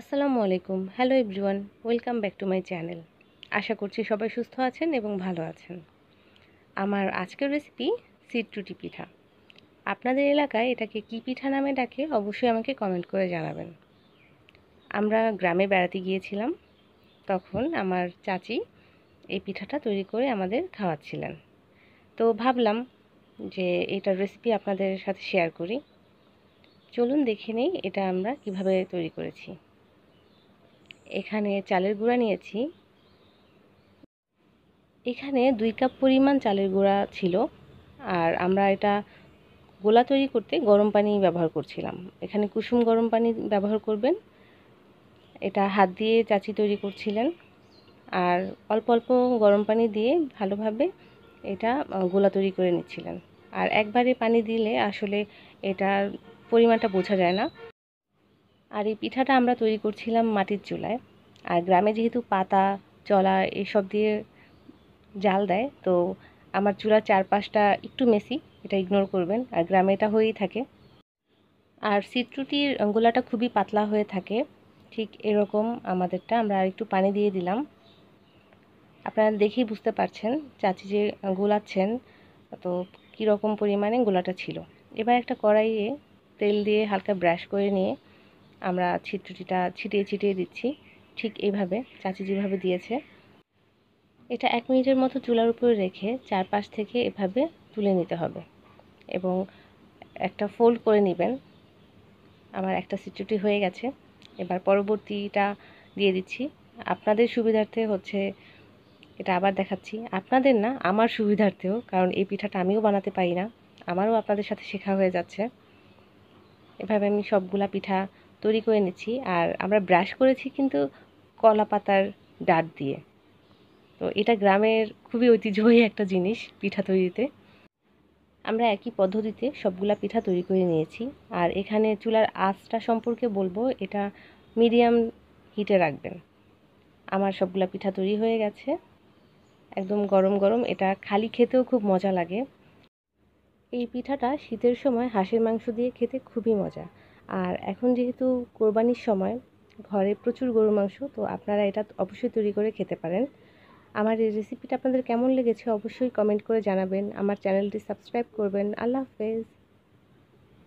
আসসালামু আলাইকুম hello everyone welcome back to my channel আশা করছি সবাই সুস্থ আছেন এবং ভালো আছেন আমার আজকের রেসিপি সিটরুটি পিঠা আপনাদের এলাকায় এটাকে কি পিঠা নামে ডাকে অবশ্যই আমাকে কমেন্ট করে জানাবেন আমরা গ্রামে বেড়াতে গিয়েছিলাম তখন আমার চাচি এই পিঠাটা তৈরি করে আমাদের খাওয়াচ্ছিলেন তো ভাবলাম যে এটার রেসিপি আপনাদের সাথে শেয়ার করি চলুন দেখে নেই এটা আমরা কিভাবে তৈরি করেছি এখানে চালের গুঁড়া নিয়েছি এখানে দুই কাপ পরিমাণ চালের গুঁড়া ছিল আর আমরা এটা গোলা তৈরি করতে গরম পানি ব্যবহার করছিলাম এখানে কুসুম গরম পানি ব্যবহার করবেন এটা হাত দিয়ে চাচি তৈরি করছিলেন আর অল্প অল্প গরম পানি দিয়ে ভালোভাবে এটা গোলা তৈরি করে নিচ্ছিলেন আর একবারে পানি দিলে আসলে এটার পরিমাণটা বোঝা যায় না আর এই পিঠাটা আমরা তৈরি করছিলাম মাটির চুলায় আর গ্রামে যেহেতু পাতা চলা এসব দিয়ে জাল দেয় তো আমার চুলার চারপাশটা একটু মেসি এটা ইগনোর করবেন আর গ্রামে এটা হয়েই থাকে আর সিটরুটির গোলাটা খুবই পাতলা হয়ে থাকে ঠিক এরকম আমাদেরটা আমরা একটু পানি দিয়ে দিলাম আপনারা দেখেই বুঝতে পারছেন চাচি যে গোলাচ্ছেন তো কীরকম পরিমাণে গোলাটা ছিল এবার একটা কড়াইয়ে তেল দিয়ে হালকা ব্রাশ করে নিয়ে আমরা ছিটুটিটা ছিটিয়ে ছিটিয়ে দিচ্ছি ঠিক এইভাবে চাচি যেভাবে দিয়েছে এটা এক মিনিটের মতো চুলার উপরে রেখে চারপাশ থেকে এভাবে তুলে নিতে হবে এবং একটা ফোল্ড করে নেবেন আমার একটা সিচুটি হয়ে গেছে এবার পরবর্তীটা দিয়ে দিচ্ছি আপনাদের সুবিধার্থে হচ্ছে এটা আবার দেখাচ্ছি আপনাদের না আমার সুবিধার্থেও কারণ এই পিঠাটা আমিও বানাতে পারি না আমারও আপনাদের সাথে শেখা হয়ে যাচ্ছে এভাবে আমি সবগুলা পিঠা তৈরি করে নিচ্ছি আর আমরা ব্রাশ করেছি কিন্তু কলা পাতার ডাট দিয়ে তো এটা গ্রামের খুবই ঐতিহ্যবাহী একটা জিনিস পিঠা তৈরিতে আমরা একই পদ্ধতিতে সবগুলা পিঠা তৈরি করে নিয়েছি আর এখানে চুলার আঁচটা সম্পর্কে বলবো এটা মিডিয়াম হিটে রাখবেন আমার সবগুলা পিঠা তৈরি হয়ে গেছে একদম গরম গরম এটা খালি খেতেও খুব মজা লাগে এই পিঠাটা শীতের সময় হাঁসের মাংস দিয়ে খেতে খুবই মজা আর এখন যেহেতু কোরবানির সময় ঘরে প্রচুর গরুর মাংস তো আপনারা এটা অবশ্যই তৈরি করে খেতে পারেন আমার এই রেসিপিটা আপনাদের কেমন লেগেছে অবশ্যই কমেন্ট করে জানাবেন আমার চ্যানেলটি সাবস্ক্রাইব করবেন আল্লাহ হাফেজ